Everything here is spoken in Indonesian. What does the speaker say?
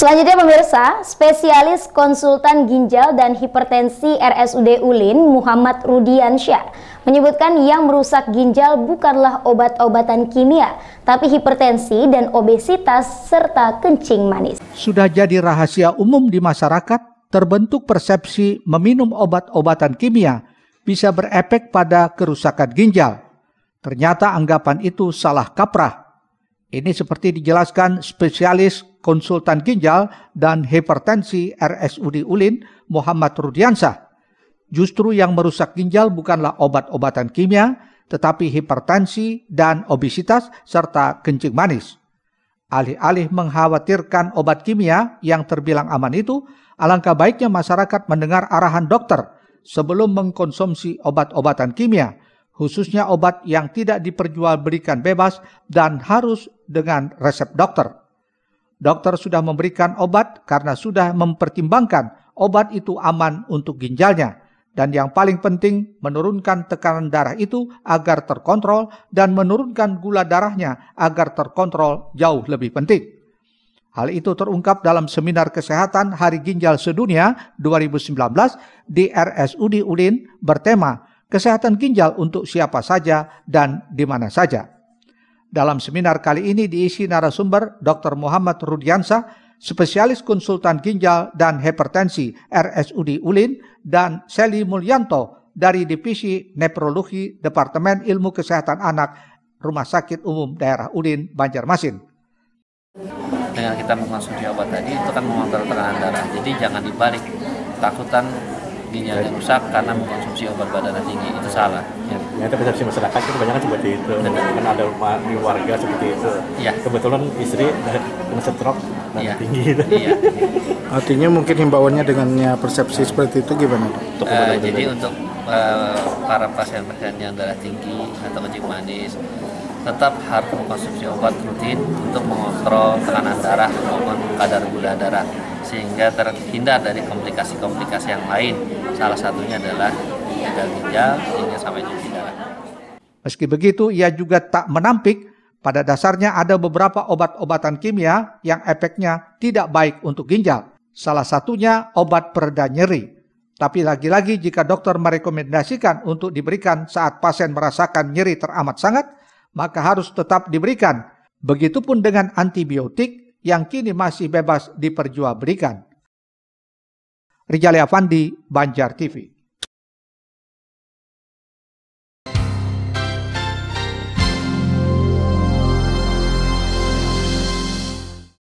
Selanjutnya pemirsa, spesialis konsultan ginjal dan hipertensi RSUD Ulin Muhammad Rudiansyah menyebutkan yang merusak ginjal bukanlah obat-obatan kimia, tapi hipertensi dan obesitas serta kencing manis. Sudah jadi rahasia umum di masyarakat, terbentuk persepsi meminum obat-obatan kimia bisa berefek pada kerusakan ginjal. Ternyata anggapan itu salah kaprah. Ini seperti dijelaskan spesialis konsultan ginjal dan hipertensi RSUD Ulin Muhammad Rudiansah. Justru yang merusak ginjal bukanlah obat-obatan kimia, tetapi hipertensi dan obesitas serta kencing manis. Alih-alih mengkhawatirkan obat kimia yang terbilang aman itu, alangkah baiknya masyarakat mendengar arahan dokter sebelum mengkonsumsi obat-obatan kimia, khususnya obat yang tidak diperjualbelikan bebas dan harus dengan resep dokter. Dokter sudah memberikan obat karena sudah mempertimbangkan obat itu aman untuk ginjalnya. Dan yang paling penting, menurunkan tekanan darah itu agar terkontrol dan menurunkan gula darahnya agar terkontrol jauh lebih penting. Hal itu terungkap dalam seminar kesehatan Hari Ginjal Sedunia 2019 di RSUD Ulin bertema Kesehatan Ginjal untuk siapa saja dan di mana saja. Dalam seminar kali ini diisi narasumber Dr. Muhammad Rudiansa, spesialis konsultan ginjal dan hipertensi RSUD Ulin, dan Seli Mulyanto dari Divisi Nefrologi Departemen Ilmu Kesehatan Anak Rumah Sakit Umum Daerah Ulin, Banjarmasin. Dengan kita mengonsumsi obat tadi, itu kan mengontrol tekanan darah. Jadi jangan dibalik. Takutan ginjalnya rusak karena mengkonsumsi obat badan tinggi itu salah ya. ternyata persepsi masyarakat itu kebanyakan seperti itu Karena ada rumah di warga seperti itu ya. kebetulan istri kena stroke ya. tinggi itu ya. artinya mungkin himbauannya dengannya persepsi seperti itu gimana untuk uh, jadi untuk uh, para pasien-pasien yang darah tinggi atau kencing manis tetap harus mengkonsumsi obat rutin untuk mengontrol tekanan darah maupun kadar gula darah sehingga terhindar dari komplikasi-komplikasi yang lain. Salah satunya adalah gagal ginjal sehingga sampai cuci darah. Meski begitu, ia juga tak menampik pada dasarnya ada beberapa obat-obatan kimia yang efeknya tidak baik untuk ginjal. Salah satunya obat pereda nyeri. Tapi lagi-lagi jika dokter merekomendasikan untuk diberikan saat pasien merasakan nyeri teramat sangat, maka harus tetap diberikan. Begitupun dengan antibiotik yang kini masih bebas diperjualbelikan. Rijali Afandi, Banjar TV.